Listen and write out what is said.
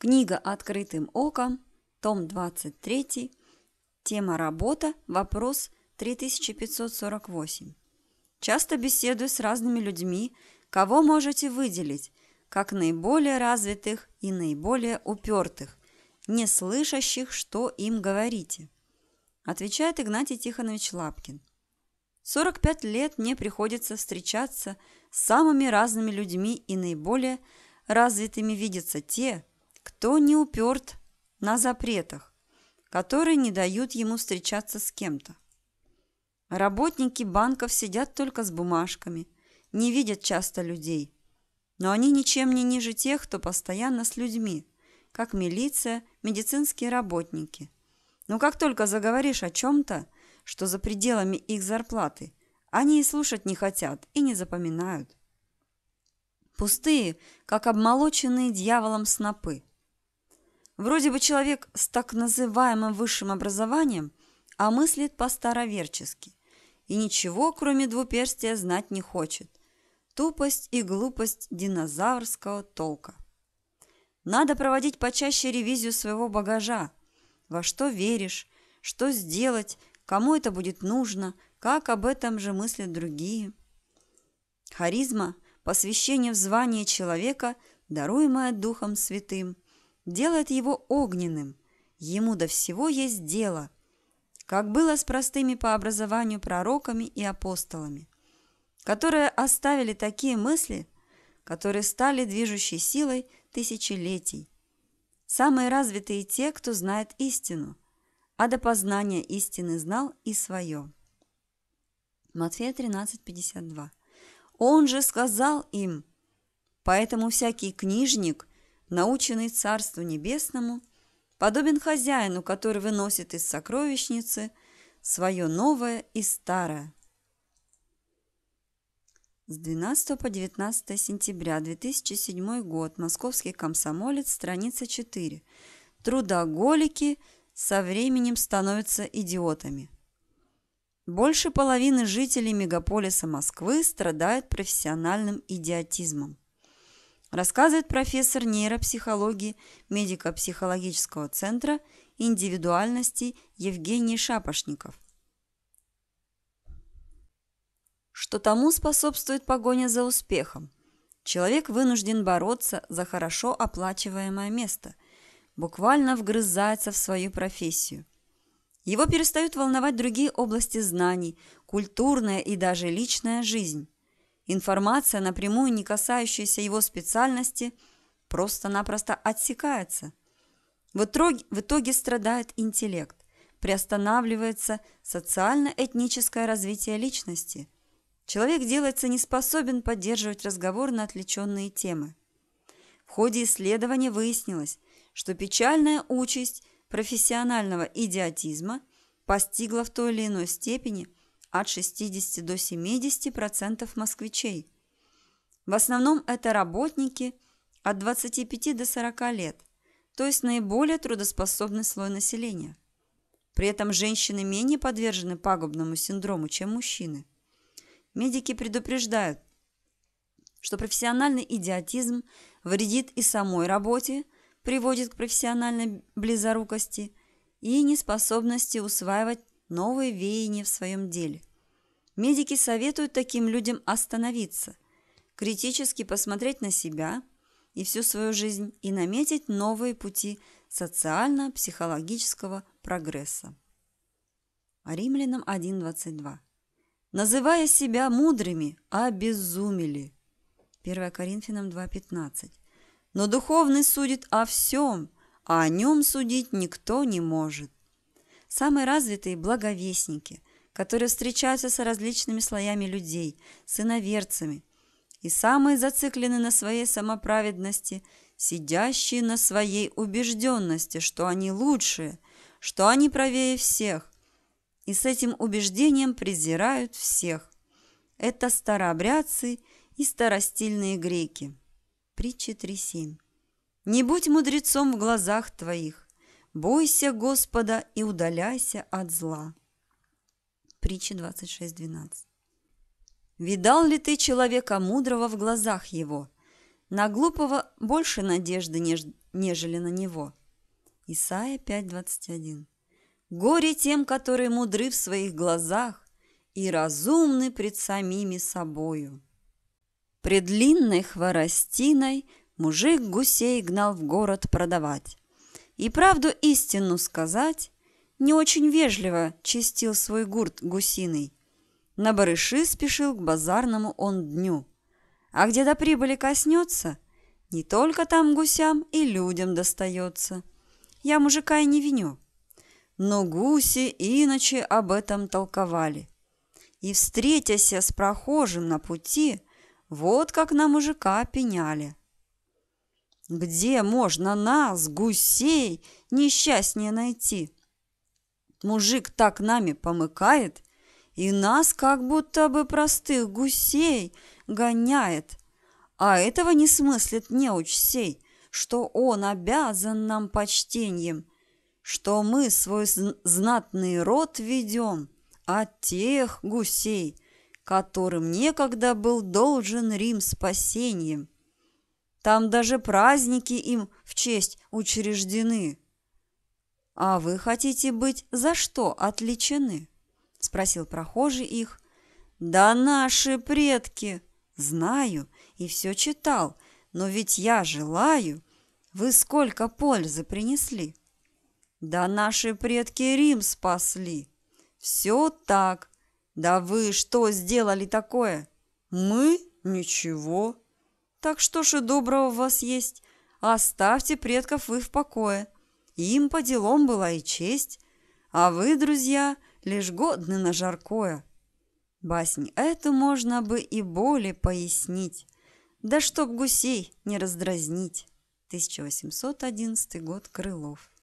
Книга «Открытым оком», том 23, тема «Работа», вопрос 3548. Часто беседую с разными людьми, кого можете выделить, как наиболее развитых и наиболее упертых, не слышащих, что им говорите. Отвечает Игнатий Тихонович Лапкин. 45 лет мне приходится встречаться с самыми разными людьми и наиболее развитыми видятся те, кто не уперт на запретах, которые не дают ему встречаться с кем-то? Работники банков сидят только с бумажками, не видят часто людей. Но они ничем не ниже тех, кто постоянно с людьми, как милиция, медицинские работники. Но как только заговоришь о чем-то, что за пределами их зарплаты, они и слушать не хотят, и не запоминают. Пустые, как обмолоченные дьяволом снопы – Вроде бы человек с так называемым высшим образованием, а мыслит по-староверчески и ничего, кроме двуперстия, знать не хочет. Тупость и глупость динозаврского толка. Надо проводить почаще ревизию своего багажа. Во что веришь, что сделать, кому это будет нужно, как об этом же мыслят другие. Харизма – посвящение в звание человека, даруемое Духом Святым – делает его огненным. Ему до всего есть дело, как было с простыми по образованию пророками и апостолами, которые оставили такие мысли, которые стали движущей силой тысячелетий. Самые развитые те, кто знает истину, а до познания истины знал и свое. Матфея 13:52. Он же сказал им, поэтому всякий книжник, наученный Царству Небесному, подобен хозяину, который выносит из сокровищницы свое новое и старое. С 12 по 19 сентября 2007 год. Московский комсомолец, страница 4. Трудоголики со временем становятся идиотами. Больше половины жителей мегаполиса Москвы страдают профессиональным идиотизмом рассказывает профессор нейропсихологии медико-психологического центра индивидуальности Евгений Шапошников. Что тому способствует погоня за успехом. Человек вынужден бороться за хорошо оплачиваемое место, буквально вгрызается в свою профессию. Его перестают волновать другие области знаний, культурная и даже личная жизнь. Информация, напрямую не касающаяся его специальности, просто-напросто отсекается. В итоге, в итоге страдает интеллект, приостанавливается социально-этническое развитие личности. Человек делается не способен поддерживать разговор на отвлеченные темы. В ходе исследования выяснилось, что печальная участь профессионального идиотизма постигла в той или иной степени – от 60 до 70% москвичей. В основном это работники от 25 до 40 лет, то есть наиболее трудоспособный слой населения. При этом женщины менее подвержены пагубному синдрому, чем мужчины. Медики предупреждают, что профессиональный идиотизм вредит и самой работе, приводит к профессиональной близорукости и неспособности усваивать новые веяния в своем деле. Медики советуют таким людям остановиться, критически посмотреть на себя и всю свою жизнь и наметить новые пути социально-психологического прогресса. Римлянам 1.22 «Называя себя мудрыми, обезумели» 1 Коринфянам 2.15 «Но духовный судит о всем, а о нем судить никто не может». Самые развитые благовестники – которые встречаются с различными слоями людей, с иноверцами, и самые зациклены на своей самоправедности, сидящие на своей убежденности, что они лучшие, что они правее всех, и с этим убеждением презирают всех. Это старообрядцы и старостильные греки. Притча 3.7. «Не будь мудрецом в глазах твоих, бойся Господа и удаляйся от зла». Притча 26.12. «Видал ли ты человека мудрого в глазах его? На глупого больше надежды, неж... нежели на него». Исайя 5.21. «Горе тем, которые мудры в своих глазах и разумны пред самими собою». Пред длинной хворостиной мужик гусей гнал в город продавать. И правду истину сказать не очень вежливо чистил свой гурт гусиный. На барыши спешил к базарному он дню. А где до прибыли коснется, не только там гусям и людям достается. Я мужика и не виню. Но гуси иначе об этом толковали. И, встретясь с прохожим на пути, вот как на мужика пеняли. Где можно нас, гусей, несчастнее найти? Мужик так нами помыкает и нас как будто бы простых гусей гоняет. А этого не смыслит неуч сей, что он обязан нам почтением, что мы свой знатный род ведем от тех гусей, которым некогда был должен Рим спасением. Там даже праздники им в честь учреждены. «А вы хотите быть за что отличены?» – спросил прохожий их. «Да наши предки! Знаю и все читал, но ведь я желаю. Вы сколько пользы принесли?» «Да наши предки Рим спасли!» «Все так! Да вы что сделали такое?» «Мы? Ничего!» «Так что же доброго у вас есть? Оставьте предков вы в покое!» Им по делам была и честь, а вы, друзья, лишь годны на жаркое. Баснь эту можно бы и более пояснить, да чтоб гусей не раздразнить. 1811 год Крылов.